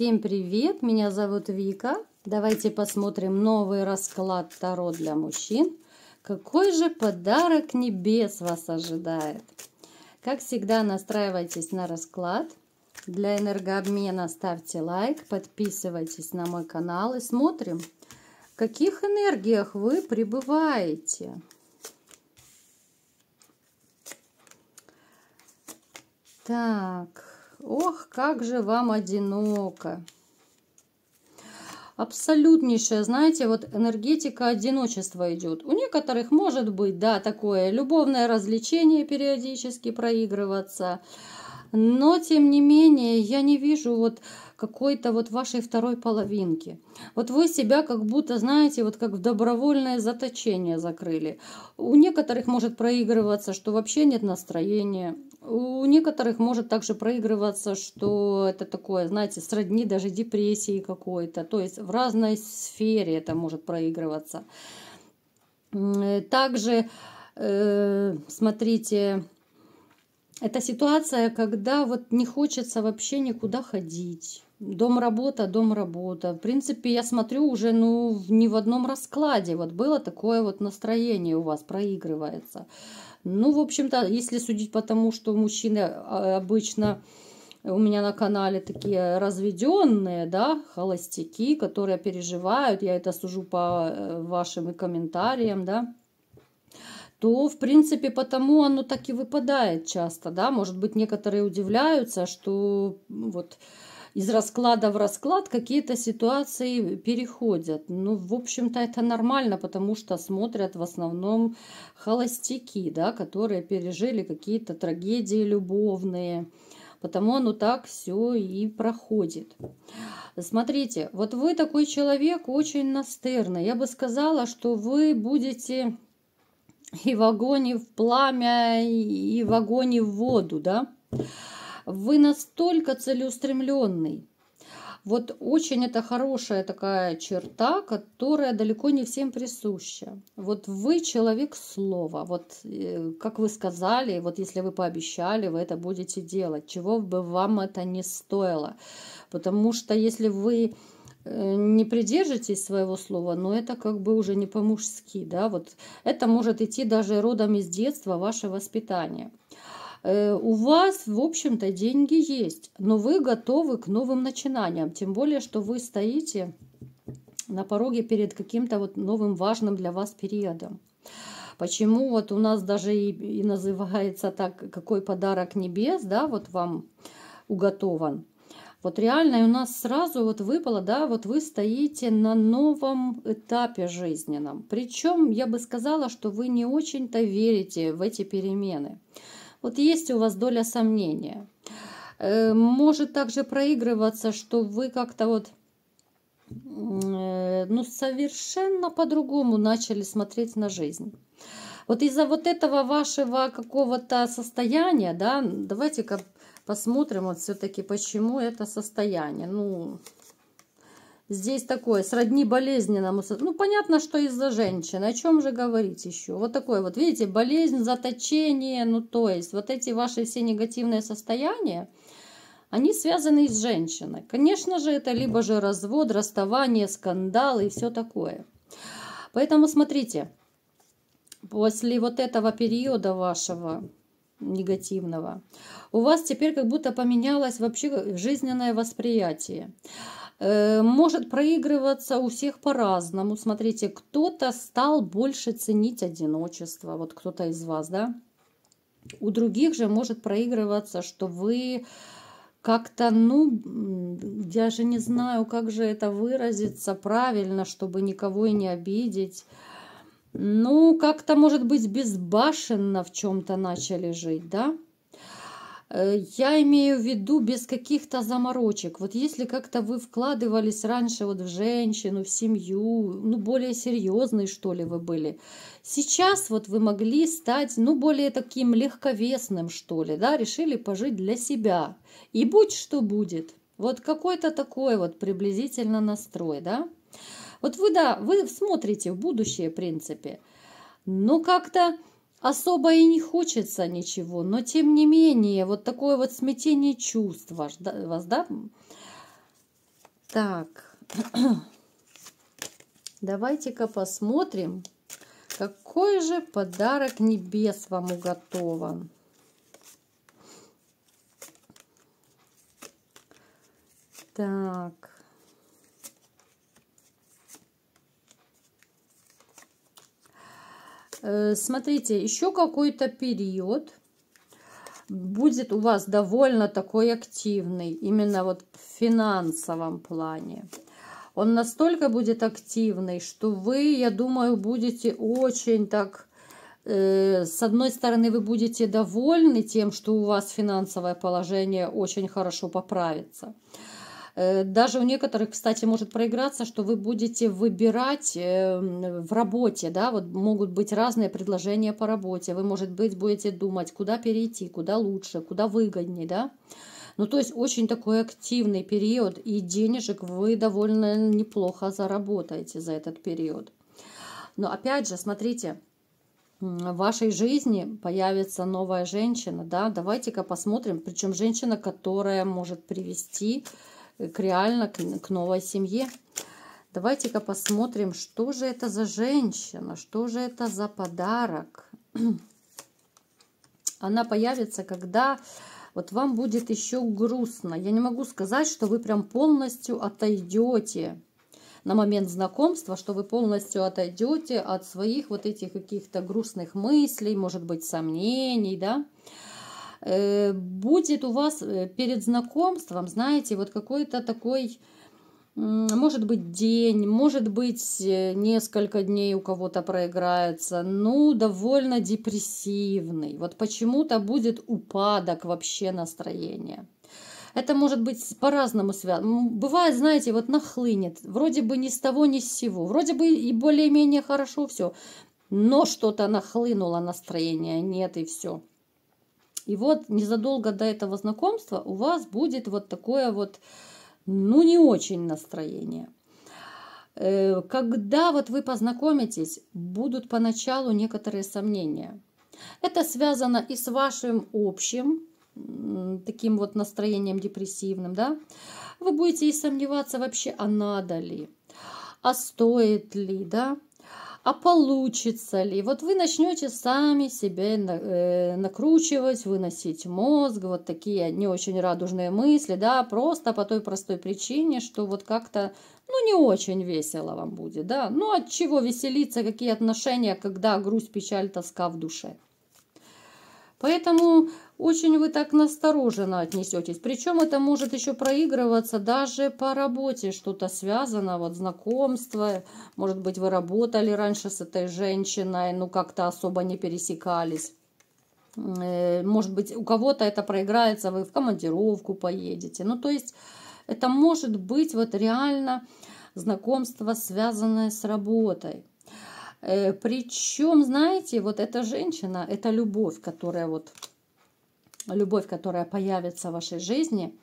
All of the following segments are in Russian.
Всем привет! Меня зовут Вика. Давайте посмотрим новый расклад Таро для мужчин. Какой же подарок небес вас ожидает? Как всегда, настраивайтесь на расклад. Для энергообмена ставьте лайк, подписывайтесь на мой канал и смотрим, в каких энергиях вы пребываете. Так, Ох, как же вам одиноко. Абсолютнейшая, знаете, вот энергетика одиночества идет. У некоторых может быть, да, такое любовное развлечение периодически проигрываться. Но, тем не менее, я не вижу вот какой-то вот вашей второй половинки. Вот вы себя как будто, знаете, вот как в добровольное заточение закрыли. У некоторых может проигрываться, что вообще нет настроения. У некоторых может также проигрываться, что это такое, знаете, сродни даже депрессии какой-то. То есть в разной сфере это может проигрываться. Также, э, смотрите, это ситуация, когда вот не хочется вообще никуда ходить. Дом работа, дом работа. В принципе, я смотрю уже, ну, ни в одном раскладе. Вот было такое вот настроение у вас проигрывается. Ну, в общем-то, если судить по тому, что мужчины а, обычно у меня на канале такие разведенные, да, холостяки, которые переживают, я это сужу по э, вашим и комментариям, да, то, в принципе, потому оно так и выпадает часто, да, может быть, некоторые удивляются, что вот из расклада в расклад какие-то ситуации переходят. Ну, в общем-то, это нормально, потому что смотрят в основном холостяки, да, которые пережили какие-то трагедии любовные. Потому оно так все и проходит. Смотрите, вот вы такой человек очень настырный. Я бы сказала, что вы будете и в огонь, и в пламя, и в огонь, и в воду, да? Вы настолько целеустремленный. Вот очень это хорошая такая черта, которая далеко не всем присуща. Вот вы человек слова. Вот э, как вы сказали, вот если вы пообещали, вы это будете делать. Чего бы вам это не стоило. Потому что если вы э, не придержитесь своего слова, но ну, это как бы уже не по-мужски, да, вот это может идти даже родом из детства, ваше воспитание. Э, у вас, в общем-то, деньги есть, но вы готовы к новым начинаниям, тем более, что вы стоите на пороге перед каким-то вот новым важным для вас периодом. Почему вот у нас даже и, и называется так, какой подарок небес, да, вот вам уготован. Вот реально у нас сразу вот выпало, да, вот вы стоите на новом этапе жизненном. Причем я бы сказала, что вы не очень-то верите в эти перемены. Вот есть у вас доля сомнения. Э, может также проигрываться, что вы как-то вот э, ну, совершенно по-другому начали смотреть на жизнь. Вот из-за вот этого вашего какого-то состояния, да, давайте-ка посмотрим вот все-таки, почему это состояние. Ну, Здесь такое, сродни болезненному. Ну, понятно, что из-за женщин. О чем же говорить еще? Вот такое вот, видите, болезнь, заточение. Ну, то есть, вот эти ваши все негативные состояния, они связаны с женщиной. Конечно же, это либо же развод, расставание, скандал и все такое. Поэтому смотрите, после вот этого периода вашего негативного, у вас теперь как будто поменялось вообще жизненное восприятие. Э, может проигрываться у всех по-разному. Смотрите, кто-то стал больше ценить одиночество, вот кто-то из вас, да? У других же может проигрываться, что вы как-то, ну, я же не знаю, как же это выразиться правильно, чтобы никого и не обидеть. Ну, как-то, может быть, безбашенно в чем-то начали жить, да? Э, я имею в виду без каких-то заморочек. Вот если как-то вы вкладывались раньше вот в женщину, в семью, ну, более серьезные что ли, вы были, сейчас вот вы могли стать, ну, более таким легковесным, что ли, да, решили пожить для себя. И будь что будет. Вот какой-то такой вот приблизительно настрой, да. Вот вы, да, вы смотрите в будущее, в принципе, но как-то особо и не хочется ничего, но тем не менее, вот такое вот смятение чувств вас, да? Так, давайте-ка посмотрим, какой же подарок небес вам уготован. Так. Э, смотрите, еще какой-то период будет у вас довольно такой активный, именно вот в финансовом плане. Он настолько будет активный, что вы, я думаю, будете очень так... Э, с одной стороны, вы будете довольны тем, что у вас финансовое положение очень хорошо поправится. Э, даже у некоторых, кстати, может проиграться, что вы будете выбирать э, в работе, да, вот могут быть разные предложения по работе. Вы, может быть, будете думать, куда перейти, куда лучше, куда выгоднее, да. Ну, то есть очень такой активный период, и денежек вы довольно неплохо заработаете за этот период. Но опять же, смотрите, в вашей жизни появится новая женщина, да, давайте-ка посмотрим, причем женщина, которая может привести к реально к, к новой семье. Давайте-ка посмотрим, что же это за женщина, что же это за подарок. Она появится, когда вот вам будет еще грустно. Я не могу сказать, что вы прям полностью отойдете на момент знакомства, что вы полностью отойдете от своих вот этих каких-то грустных мыслей, может быть, сомнений, да, Э, будет у вас э, перед знакомством, знаете, вот какой-то такой, может быть, день, может быть, э, несколько дней у кого-то проиграется, ну, довольно депрессивный. Вот почему-то будет упадок вообще настроения. Это может быть по-разному связано. Бывает, знаете, вот нахлынет. Вроде бы ни с того, ни с сего. Вроде бы и более-менее хорошо все. Но что-то нахлынуло, настроение нет и все. И вот незадолго до этого знакомства у вас будет вот такое вот, ну не очень настроение. Э, когда вот вы познакомитесь, будут поначалу некоторые сомнения. Это связано и с вашим общим таким вот настроением депрессивным, да, вы будете и сомневаться вообще, а надо ли, а стоит ли, да, а получится ли. Вот вы начнете сами себе э, накручивать, выносить мозг, вот такие не очень радужные мысли, да, просто по той простой причине, что вот как-то, ну, не очень весело вам будет, да. Ну, от чего веселиться, какие отношения, когда грусть, печаль, тоска в душе. Поэтому очень вы так настороженно отнесетесь. Причем это может еще проигрываться даже по работе, что-то связано, вот знакомство. Может быть, вы работали раньше с этой женщиной, ну как-то особо не пересекались. Э, может быть, у кого-то это проиграется, вы в командировку поедете. Ну, то есть, это может быть вот реально знакомство, связанное с работой. Э, Причем, знаете, вот эта женщина, это любовь, которая вот, любовь, которая появится в вашей жизни,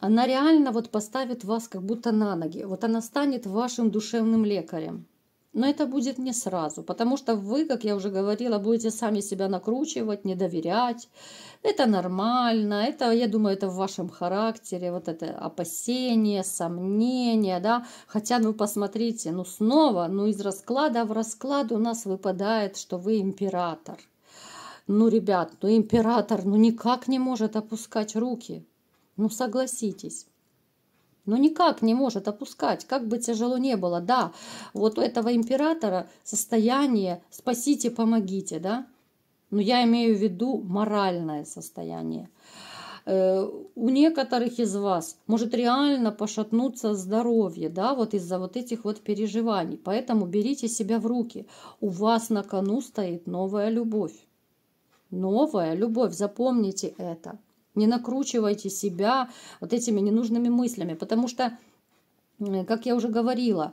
она реально вот поставит вас как будто на ноги. Вот она станет вашим душевным лекарем. Но это будет не сразу, потому что вы, как я уже говорила, будете сами себя накручивать, не доверять. Это нормально, это, я думаю, это в вашем характере, вот это опасение, сомнение, да. Хотя, ну, посмотрите, ну, снова, ну, из расклада в расклад у нас выпадает, что вы император. Ну, ребят, ну, император, ну, никак не может опускать руки. Ну, согласитесь но ну, никак не может опускать, как бы тяжело не было. Да, вот у этого императора состояние «спасите, помогите», да, но ну, я имею в виду моральное состояние. Э, у некоторых из вас может реально пошатнуться здоровье, да, вот из-за вот этих вот переживаний. Поэтому берите себя в руки. У вас на кону стоит новая любовь. Новая любовь, запомните это. Не накручивайте себя вот этими ненужными мыслями, потому что, как я уже говорила,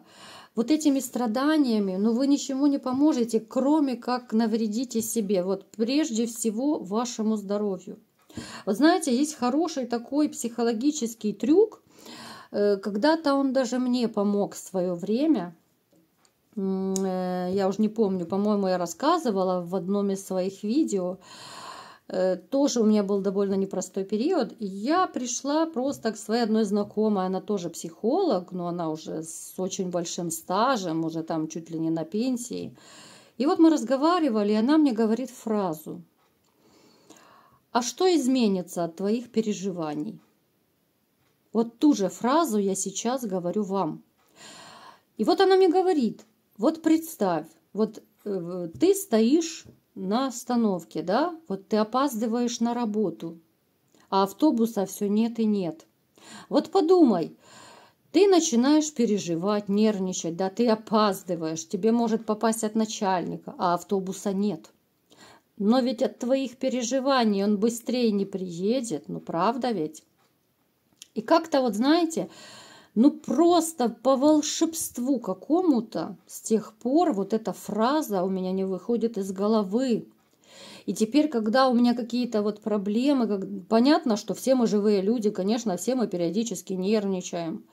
вот этими страданиями, ну вы ничему не поможете, кроме как навредите себе, вот прежде всего вашему здоровью. Вот знаете, есть хороший такой психологический трюк, э, когда-то он даже мне помог в свое время. Э, я уже не помню, по-моему, я рассказывала в одном из своих видео. Э, тоже у меня был довольно непростой период. я пришла просто к своей одной знакомой, она тоже психолог, но она уже с очень большим стажем, уже там чуть ли не на пенсии. И вот мы разговаривали, и она мне говорит фразу. А что изменится от твоих переживаний? Вот ту же фразу я сейчас говорю вам. И вот она мне говорит, вот представь, вот э, ты стоишь на остановке, да, вот ты опаздываешь на работу, а автобуса все нет и нет. Вот подумай, ты начинаешь переживать, нервничать, да, ты опаздываешь, тебе может попасть от начальника, а автобуса нет. Но ведь от твоих переживаний он быстрее не приедет, ну правда ведь? И как-то вот, знаете, ну просто по волшебству какому-то с тех пор вот эта фраза у меня не выходит из головы. И теперь, когда у меня какие-то вот проблемы, как... понятно, что все мы живые люди, конечно, все мы периодически нервничаем.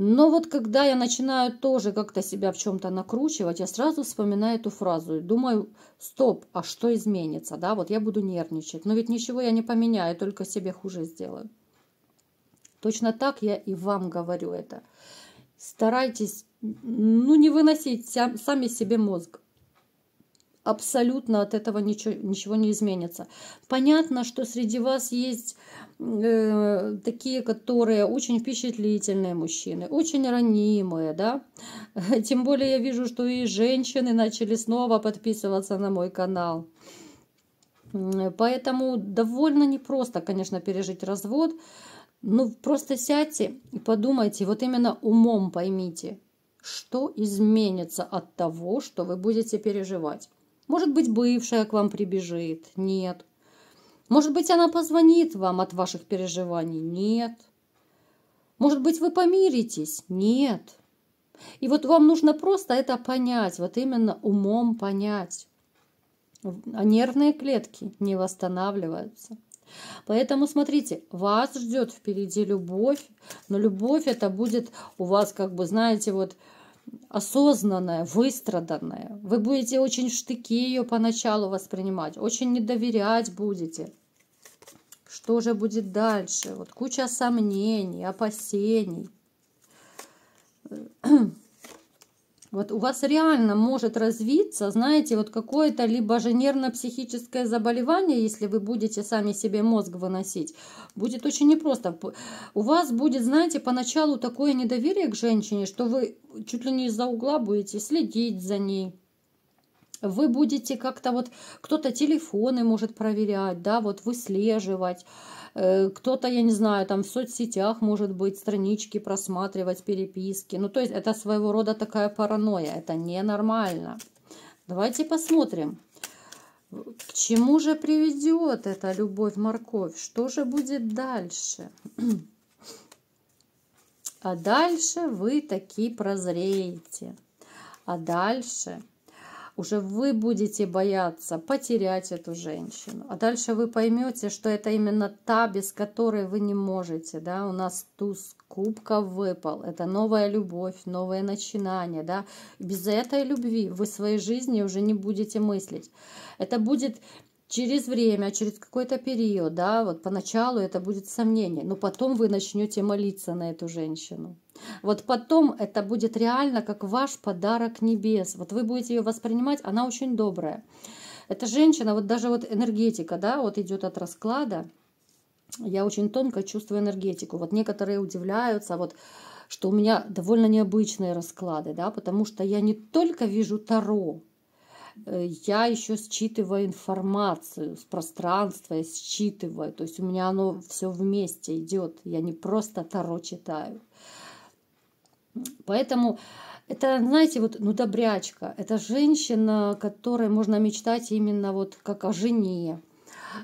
Но вот когда я начинаю тоже как-то себя в чем-то накручивать, я сразу вспоминаю эту фразу и думаю, стоп, а что изменится, да, вот я буду нервничать, но ведь ничего я не поменяю, только себе хуже сделаю. Точно так я и вам говорю это. Старайтесь, ну, не выносить сами себе мозг. Абсолютно от этого ничего, ничего не изменится. Понятно, что среди вас есть э, такие, которые очень впечатлительные мужчины, очень ранимые, да. Тем более я вижу, что и женщины начали снова подписываться на мой канал. Поэтому довольно непросто, конечно, пережить развод. Ну, просто сядьте и подумайте, вот именно умом поймите, что изменится от того, что вы будете переживать. Может быть, бывшая к вам прибежит? Нет. Может быть, она позвонит вам от ваших переживаний? Нет. Может быть, вы помиритесь? Нет. И вот вам нужно просто это понять, вот именно умом понять. А нервные клетки не восстанавливаются. Поэтому смотрите, вас ждет впереди любовь, но любовь это будет у вас, как бы, знаете, вот осознанная, выстраданная. Вы будете очень в штыки ее поначалу воспринимать, очень не доверять будете. Что же будет дальше? Вот куча сомнений, опасений. Вот у вас реально может развиться, знаете, вот какое-то либо же нервно-психическое заболевание, если вы будете сами себе мозг выносить, будет очень непросто. У вас будет, знаете, поначалу такое недоверие к женщине, что вы чуть ли не из-за угла будете следить за ней, вы будете как-то вот кто-то телефоны может проверять, да, вот выслеживать, э, кто-то, я не знаю, там в соцсетях, может быть, странички просматривать, переписки. Ну, то есть это своего рода такая паранойя, это ненормально. Давайте посмотрим, к чему же приведет эта любовь-морковь, что же будет дальше. А дальше вы такие прозреете. А дальше уже вы будете бояться потерять эту женщину. А дальше вы поймете, что это именно та, без которой вы не можете, да, у нас туз кубка выпал, это новая любовь, новое начинание, да. Без этой любви вы своей жизни уже не будете мыслить. Это будет через время, через какой-то период, да, вот поначалу это будет сомнение, но потом вы начнете молиться на эту женщину. Вот потом это будет реально как ваш подарок небес. Вот вы будете ее воспринимать, она очень добрая. Эта женщина, вот даже вот энергетика, да, вот идет от расклада. Я очень тонко чувствую энергетику. Вот некоторые удивляются, вот что у меня довольно необычные расклады, да, потому что я не только вижу Таро, Э, я еще считываю информацию с пространства, я считываю. То есть у меня оно все вместе идет. Я не просто таро читаю. Поэтому это, знаете, вот, ну, добрячка. Это женщина, которой можно мечтать именно вот как о жене,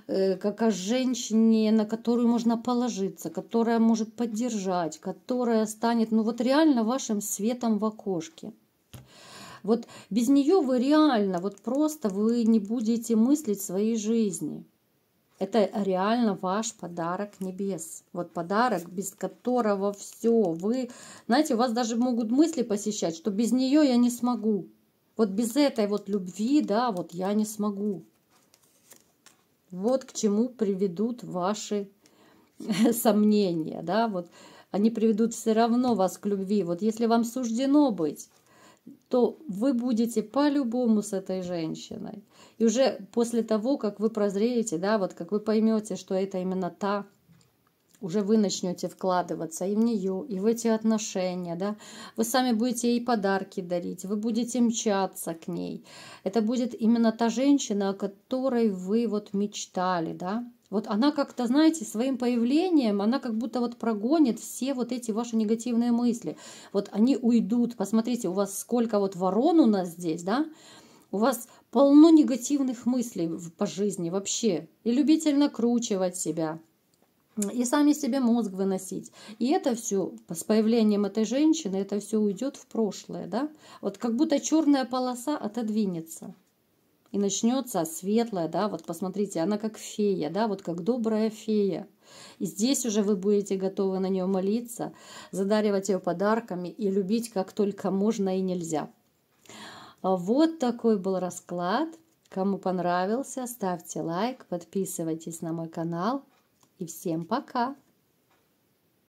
э, как о женщине, на которую можно положиться, которая может поддержать, которая станет, ну, вот реально вашим светом в окошке. Вот без нее вы реально, вот просто вы не будете мыслить своей жизни. Это реально ваш подарок небес. Вот подарок, без которого все. Вы, знаете, у вас даже могут мысли посещать, что без нее я не смогу. Вот без этой вот любви, да, вот я не смогу. Вот к чему приведут ваши сомнения, да, вот они приведут все равно вас к любви. Вот если вам суждено быть то вы будете по-любому с этой женщиной. И уже после того, как вы прозреете, да, вот как вы поймете, что это именно та, уже вы начнете вкладываться и в нее, и в эти отношения, да. Вы сами будете ей подарки дарить, вы будете мчаться к ней. Это будет именно та женщина, о которой вы вот мечтали, да. Вот она как-то, знаете, своим появлением, она как будто вот прогонит все вот эти ваши негативные мысли. Вот они уйдут. Посмотрите, у вас сколько вот ворон у нас здесь, да? У вас полно негативных мыслей по жизни вообще. И любитель накручивать себя, и сами себе мозг выносить. И это все с появлением этой женщины, это все уйдет в прошлое, да? Вот как будто черная полоса отодвинется и начнется светлая, да, вот посмотрите, она как фея, да, вот как добрая фея. И здесь уже вы будете готовы на нее молиться, задаривать ее подарками и любить как только можно и нельзя. А вот такой был расклад. Кому понравился, ставьте лайк, подписывайтесь на мой канал. И всем пока!